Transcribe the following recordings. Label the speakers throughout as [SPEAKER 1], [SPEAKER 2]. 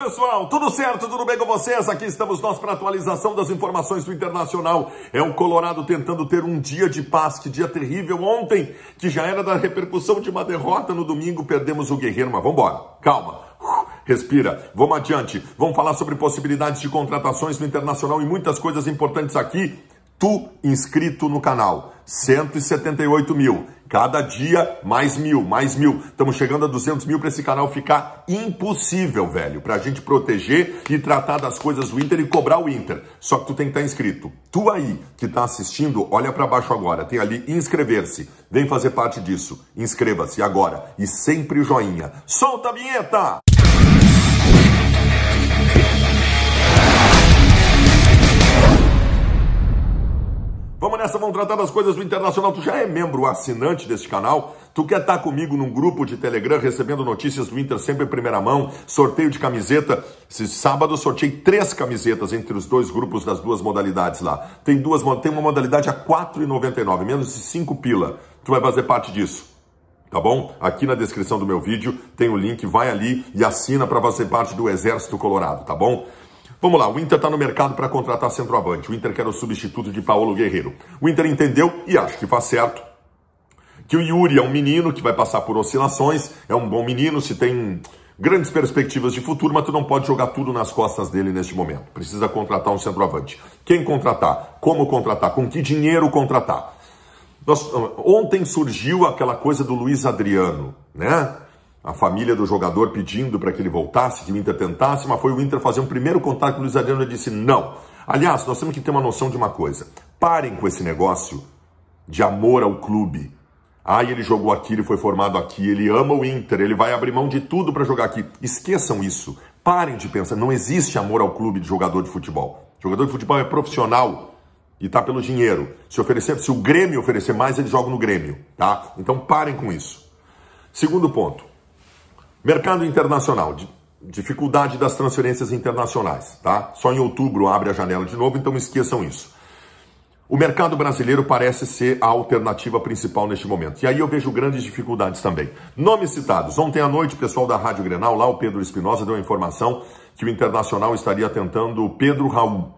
[SPEAKER 1] Pessoal, tudo certo? Tudo bem com vocês? Aqui estamos nós para atualização das informações do Internacional. É o Colorado tentando ter um dia de paz, que dia terrível ontem, que já era da repercussão de uma derrota no domingo, perdemos o Guerreiro, mas vamos embora. Calma. Respira, vamos adiante. Vamos falar sobre possibilidades de contratações no Internacional e muitas coisas importantes aqui. Tu inscrito no canal, 178 mil. Cada dia, mais mil, mais mil. Estamos chegando a 200 mil para esse canal ficar impossível, velho. Para a gente proteger e tratar das coisas do Inter e cobrar o Inter. Só que tu tem que estar tá inscrito. Tu aí, que está assistindo, olha para baixo agora. Tem ali inscrever-se. Vem fazer parte disso. Inscreva-se agora. E sempre o joinha. Solta a vinheta! conversa, vamos tratar das coisas do internacional. Tu já é membro assinante deste canal? Tu quer estar tá comigo num grupo de Telegram recebendo notícias do Inter sempre em primeira mão, sorteio de camiseta. Esse sábado eu sorteei três camisetas entre os dois grupos das duas modalidades lá. Tem duas, tem uma modalidade a R$ 4,99, menos de 5 pila. Tu vai fazer parte disso tá bom? Aqui na descrição do meu vídeo tem o link, vai ali e assina para fazer parte do Exército Colorado, tá bom? Vamos lá, o Inter está no mercado para contratar centroavante. O Inter quer o substituto de Paulo Guerreiro. O Inter entendeu e acho que faz certo. Que o Yuri é um menino que vai passar por oscilações, é um bom menino, se tem grandes perspectivas de futuro, mas tu não pode jogar tudo nas costas dele neste momento. Precisa contratar um centroavante. Quem contratar? Como contratar? Com que dinheiro contratar? Nós, ontem surgiu aquela coisa do Luiz Adriano, né? a família do jogador pedindo para que ele voltasse, que o Inter tentasse, mas foi o Inter fazer um primeiro contato com o Luiz Adriano e disse não. Aliás, nós temos que ter uma noção de uma coisa. Parem com esse negócio de amor ao clube. Ah, ele jogou aqui, ele foi formado aqui, ele ama o Inter, ele vai abrir mão de tudo para jogar aqui. Esqueçam isso. Parem de pensar. Não existe amor ao clube de jogador de futebol. jogador de futebol é profissional e está pelo dinheiro. Se oferecer, se o Grêmio oferecer mais, ele joga no Grêmio, tá? Então parem com isso. Segundo ponto, Mercado internacional, dificuldade das transferências internacionais, tá? Só em outubro abre a janela de novo, então esqueçam isso. O mercado brasileiro parece ser a alternativa principal neste momento. E aí eu vejo grandes dificuldades também. Nomes citados. Ontem à noite, o pessoal da Rádio Grenal, lá o Pedro Espinosa, deu a informação que o Internacional estaria tentando o Pedro Raul,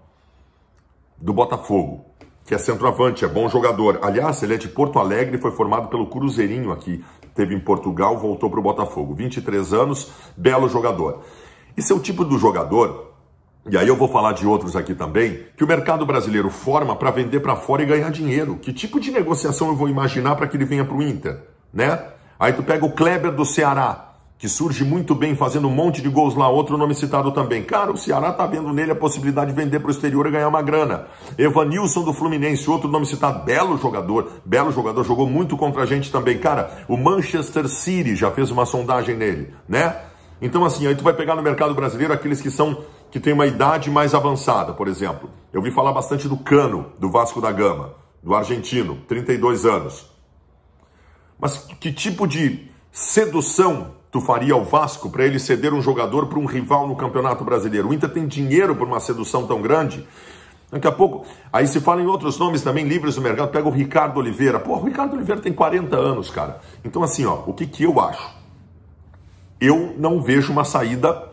[SPEAKER 1] do Botafogo, que é centroavante, é bom jogador. Aliás, ele é de Porto Alegre e foi formado pelo Cruzeirinho aqui teve em Portugal, voltou para o Botafogo. 23 anos, belo jogador. Esse é o tipo do jogador, e aí eu vou falar de outros aqui também, que o mercado brasileiro forma para vender para fora e ganhar dinheiro. Que tipo de negociação eu vou imaginar para que ele venha para o Inter, né? Aí tu pega o Kleber do Ceará, que surge muito bem fazendo um monte de gols lá, outro nome citado também. Cara, o Ceará tá vendo nele a possibilidade de vender para o exterior e ganhar uma grana. Evanilson do Fluminense, outro nome citado, belo jogador, belo jogador, jogou muito contra a gente também. Cara, o Manchester City já fez uma sondagem nele, né? Então assim, aí tu vai pegar no mercado brasileiro aqueles que são que tem uma idade mais avançada, por exemplo. Eu vi falar bastante do Cano, do Vasco da Gama, do argentino, 32 anos. Mas que tipo de sedução tu faria ao Vasco para ele ceder um jogador para um rival no Campeonato Brasileiro? O Inter tem dinheiro para uma sedução tão grande? Daqui a pouco, aí se fala em outros nomes também livres do mercado. Pega o Ricardo Oliveira. Pô, o Ricardo Oliveira tem 40 anos, cara. Então, assim, ó, o que, que eu acho? Eu não vejo uma saída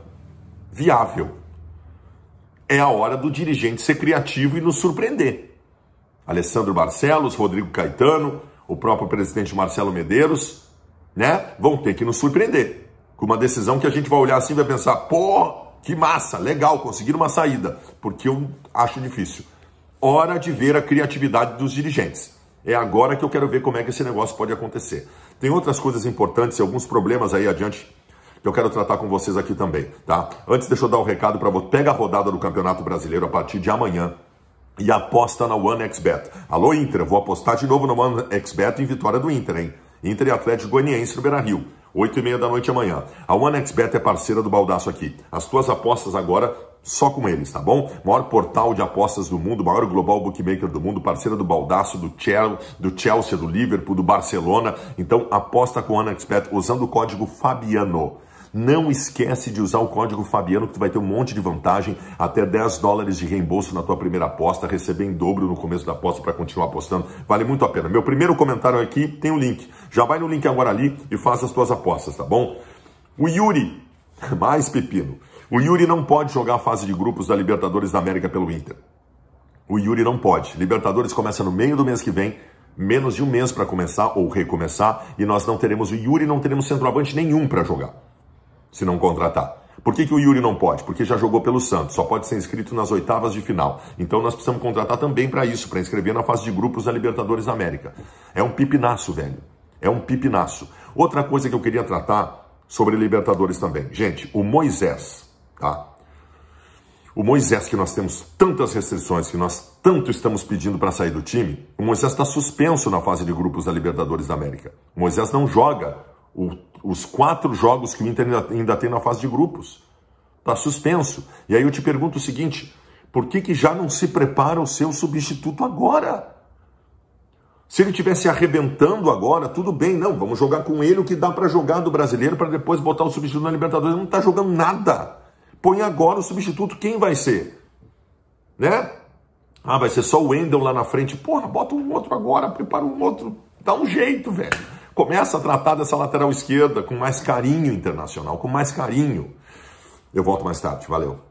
[SPEAKER 1] viável. É a hora do dirigente ser criativo e nos surpreender. Alessandro Barcelos, Rodrigo Caetano, o próprio presidente Marcelo Medeiros, né, vão ter que nos surpreender com uma decisão que a gente vai olhar assim e vai pensar, pô, que massa, legal, conseguir uma saída, porque eu acho difícil. Hora de ver a criatividade dos dirigentes. É agora que eu quero ver como é que esse negócio pode acontecer. Tem outras coisas importantes e alguns problemas aí adiante que eu quero tratar com vocês aqui também, tá? Antes deixa eu dar um recado para você. Pega a rodada do Campeonato Brasileiro a partir de amanhã e aposta na OneXBet. Alô Inter, vou apostar de novo no OneXBet em vitória do Inter, hein? Inter e Atlético Goianiense no Beira-Rio. 8 e meia da noite amanhã. A OneXBet é parceira do Baldaço aqui. As tuas apostas agora só com eles, tá bom? Maior portal de apostas do mundo, maior global bookmaker do mundo, parceira do Baldaço, do Chelsea, do, Liverpool, do Barcelona. Então aposta com a OneXBet usando o código FABIANO. Não esquece de usar o código Fabiano, que tu vai ter um monte de vantagem, até 10 dólares de reembolso na tua primeira aposta, receber em dobro no começo da aposta para continuar apostando. Vale muito a pena. Meu primeiro comentário aqui tem o um link. Já vai no link agora ali e faça as tuas apostas, tá bom? O Yuri, mais pepino. O Yuri não pode jogar a fase de grupos da Libertadores da América pelo Inter. O Yuri não pode. Libertadores começa no meio do mês que vem, menos de um mês para começar ou recomeçar, e nós não teremos o Yuri, não teremos centroavante nenhum para jogar se não contratar. Por que, que o Yuri não pode? Porque já jogou pelo Santos, só pode ser inscrito nas oitavas de final. Então nós precisamos contratar também para isso, para inscrever na fase de grupos da Libertadores da América. É um pipinaço, velho. É um pipinaço. Outra coisa que eu queria tratar sobre Libertadores também. Gente, o Moisés, tá? O Moisés, que nós temos tantas restrições, que nós tanto estamos pedindo para sair do time, o Moisés está suspenso na fase de grupos da Libertadores da América. O Moisés não joga o os quatro jogos que o Inter ainda, ainda tem na fase de grupos. Está suspenso. E aí eu te pergunto o seguinte: por que, que já não se prepara o seu substituto agora? Se ele tivesse arrebentando agora, tudo bem, não, vamos jogar com ele o que dá para jogar do brasileiro para depois botar o substituto na Libertadores. Ele não está jogando nada. Põe agora o substituto, quem vai ser? Né? Ah, vai ser só o Wendel lá na frente. Porra, bota um outro agora, prepara um outro. Dá um jeito, velho. Começa a tratar dessa lateral esquerda com mais carinho internacional, com mais carinho. Eu volto mais tarde. Valeu.